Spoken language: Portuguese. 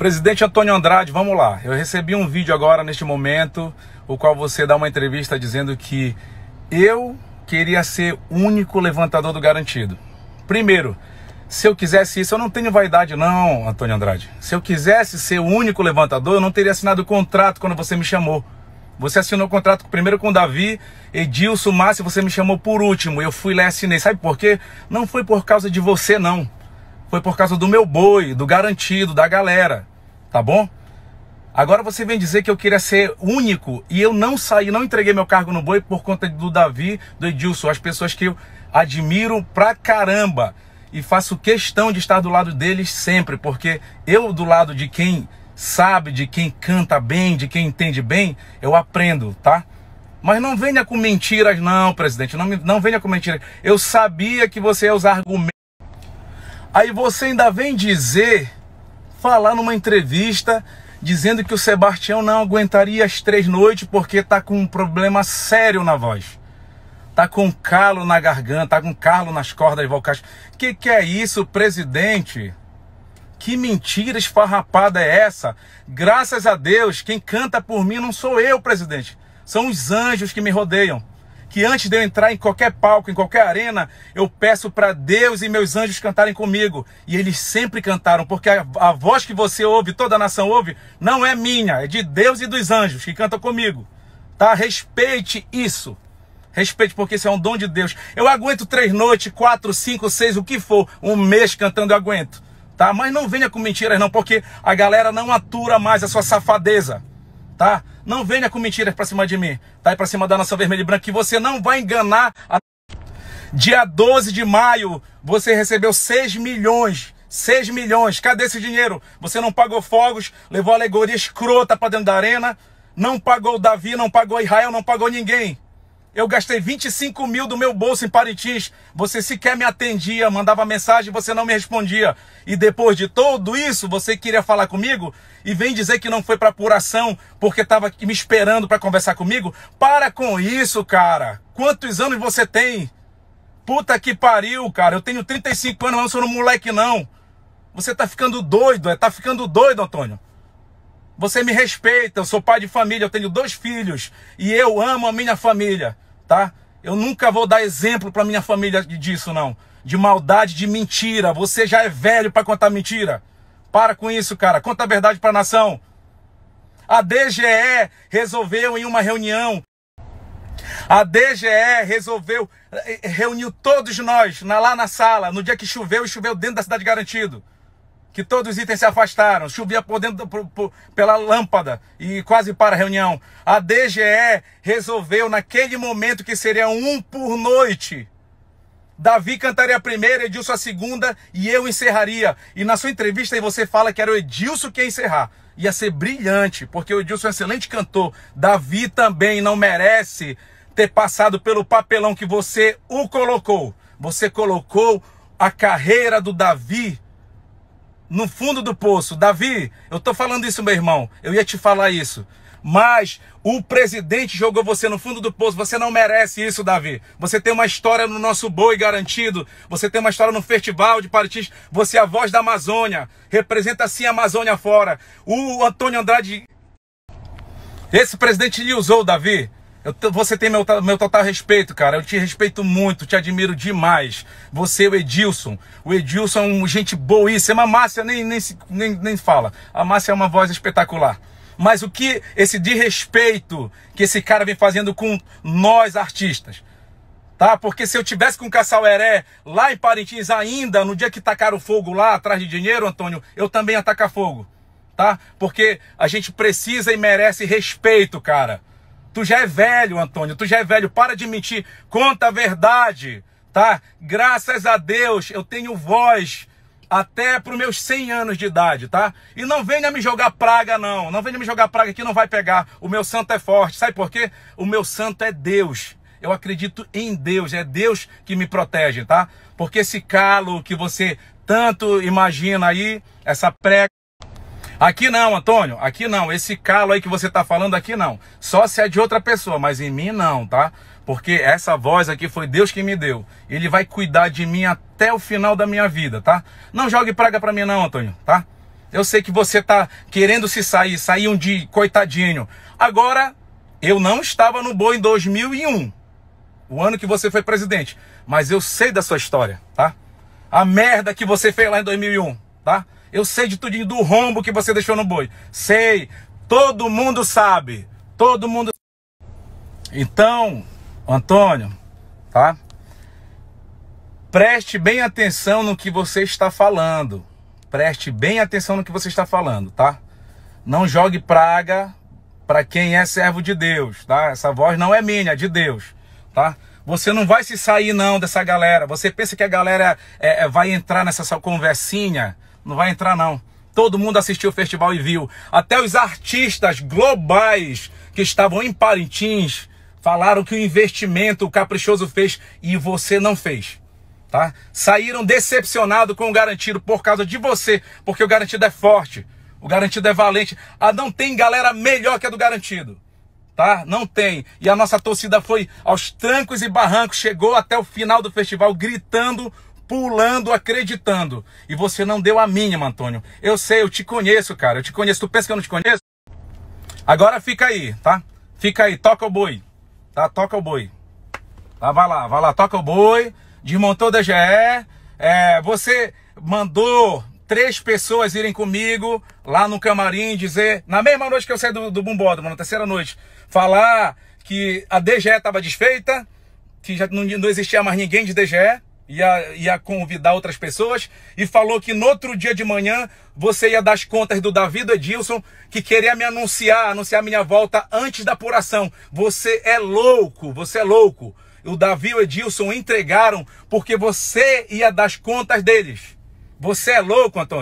Presidente Antônio Andrade, vamos lá. Eu recebi um vídeo agora neste momento, o qual você dá uma entrevista dizendo que eu queria ser único levantador do garantido. Primeiro, se eu quisesse isso, eu não tenho vaidade, não, Antônio Andrade. Se eu quisesse ser o único levantador, eu não teria assinado o contrato quando você me chamou. Você assinou o contrato primeiro com o Davi, Edilson, Márcio, você me chamou por último. Eu fui lá e assinei. Sabe por quê? Não foi por causa de você, não. Foi por causa do meu boi, do garantido, da galera tá bom? Agora você vem dizer que eu queria ser único e eu não saí, não entreguei meu cargo no boi por conta do Davi, do Edilson, as pessoas que eu admiro pra caramba e faço questão de estar do lado deles sempre, porque eu do lado de quem sabe, de quem canta bem, de quem entende bem, eu aprendo, tá? Mas não venha com mentiras, não, presidente. Não, não venha com mentiras. Eu sabia que você ia usar argumentos. Aí você ainda vem dizer falar numa entrevista dizendo que o Sebastião não aguentaria as três noites porque tá com um problema sério na voz. Tá com um calo na garganta, tá com um calo nas cordas vocais. Que que é isso, presidente? Que mentira esfarrapada é essa? Graças a Deus, quem canta por mim não sou eu, presidente. São os anjos que me rodeiam que antes de eu entrar em qualquer palco, em qualquer arena, eu peço para Deus e meus anjos cantarem comigo. E eles sempre cantaram, porque a, a voz que você ouve, toda a nação ouve, não é minha, é de Deus e dos anjos que cantam comigo. Tá? Respeite isso. Respeite, porque isso é um dom de Deus. Eu aguento três noites, quatro, cinco, seis, o que for, um mês cantando, eu aguento. Tá? Mas não venha com mentiras, não, porque a galera não atura mais a sua safadeza. Tá? Não venha com mentiras para cima de mim, tá? aí para cima da nossa vermelha e branca, que você não vai enganar. A... Dia 12 de maio, você recebeu 6 milhões. 6 milhões, cadê esse dinheiro? Você não pagou fogos, levou alegoria escrota para dentro da arena, não pagou Davi, não pagou Israel, não pagou ninguém. Eu gastei 25 mil do meu bolso em Paritis. Você sequer me atendia, mandava mensagem, você não me respondia. E depois de tudo isso, você queria falar comigo e vem dizer que não foi para apuração porque estava me esperando para conversar comigo? Para com isso, cara. Quantos anos você tem? Puta que pariu, cara. Eu tenho 35 anos, não sou um moleque, não. Você tá ficando doido, é? Tá ficando doido, Antônio. Você me respeita, eu sou pai de família, eu tenho dois filhos e eu amo a minha família tá? Eu nunca vou dar exemplo para minha família disso não, de maldade, de mentira. Você já é velho para contar mentira. Para com isso, cara. Conta a verdade para a nação. A DGE resolveu em uma reunião a DGE resolveu, eh, eh, reuniu todos nós lá na sala, no dia que choveu e choveu dentro da cidade garantido que todos os itens se afastaram, chovia por dentro, por, por, pela lâmpada e quase para a reunião. A DGE resolveu naquele momento que seria um por noite. Davi cantaria a primeira, Edilson a segunda e eu encerraria. E na sua entrevista você fala que era o Edilson que ia encerrar. Ia ser brilhante, porque o Edilson é um excelente cantor. Davi também não merece ter passado pelo papelão que você o colocou. Você colocou a carreira do Davi no fundo do poço. Davi, eu estou falando isso, meu irmão. Eu ia te falar isso. Mas o presidente jogou você no fundo do poço. Você não merece isso, Davi. Você tem uma história no nosso boi garantido. Você tem uma história no festival de Paritins. Você é a voz da Amazônia. Representa sim a Amazônia fora. O Antônio Andrade. Esse presidente lhe usou, Davi. Eu, você tem meu, meu total respeito, cara. Eu te respeito muito, te admiro demais. Você, o Edilson. O Edilson é um gente boíssima. A Márcia nem, nem, nem, nem fala. A Márcia é uma voz espetacular. Mas o que esse desrespeito que esse cara vem fazendo com nós artistas? Tá? Porque se eu tivesse com o Heré lá em Parintins ainda, no dia que tacaram fogo lá atrás de dinheiro, Antônio, eu também ia tacar fogo. Tá? Porque a gente precisa e merece respeito, cara. Tu já é velho, Antônio, tu já é velho, para de mentir, conta a verdade, tá? Graças a Deus eu tenho voz até para os meus 100 anos de idade, tá? E não venha me jogar praga, não. Não venha me jogar praga que não vai pegar. O meu santo é forte. Sabe por quê? O meu santo é Deus. Eu acredito em Deus. É Deus que me protege, tá? Porque esse calo que você tanto imagina aí, essa prega. Aqui não, Antônio, aqui não. Esse calo aí que você tá falando aqui não. Só se é de outra pessoa, mas em mim não, tá? Porque essa voz aqui foi Deus que me deu. Ele vai cuidar de mim até o final da minha vida, tá? Não jogue praga para mim não, Antônio, tá? Eu sei que você tá querendo se sair, sair um de coitadinho. Agora, eu não estava no boi em 2001, o ano que você foi presidente, mas eu sei da sua história, tá? A merda que você fez lá em 2001, tá? Eu sei de tudo do rombo que você deixou no boi. Sei. Todo mundo sabe. Todo mundo. Então, Antônio, tá? Preste bem atenção no que você está falando. Preste bem atenção no que você está falando, tá? Não jogue praga para quem é servo de Deus, tá? Essa voz não é minha, é de Deus, tá? Você não vai se sair não dessa galera. Você pensa que a galera é, é, vai entrar nessa sua conversinha? Não vai entrar, não. Todo mundo assistiu o festival e viu. Até os artistas globais que estavam em Parintins falaram que o investimento o caprichoso fez e você não fez. Tá? Saíram decepcionados com o garantido por causa de você, porque o garantido é forte, o garantido é valente. Ah, não tem galera melhor que a do garantido. Tá? Não tem. E a nossa torcida foi aos trancos e barrancos, chegou até o final do festival gritando pulando, acreditando. E você não deu a mínima, Antônio. Eu sei, eu te conheço, cara. Eu te conheço. Tu pensa que eu não te conheço? Agora fica aí, tá? Fica aí, toca o boi. Tá? Toca o boi. Tá, vai lá, vai lá, toca o boi. Desmontou a DGE. É, você mandou três pessoas irem comigo lá no camarim dizer, na mesma noite que eu saí do, do Bumbódromo, na terceira noite, falar que a DGE estava desfeita, que já não, não existia mais ninguém de DGE ia, ia convidar outras pessoas e falou que no outro dia de manhã você ia dar as contas do Davi do Edilson que queria me anunciar, anunciar minha volta antes da apuração. Você é louco, você é louco. O Davi e o Edilson entregaram porque você ia dar as contas deles. Você é louco, Antônio.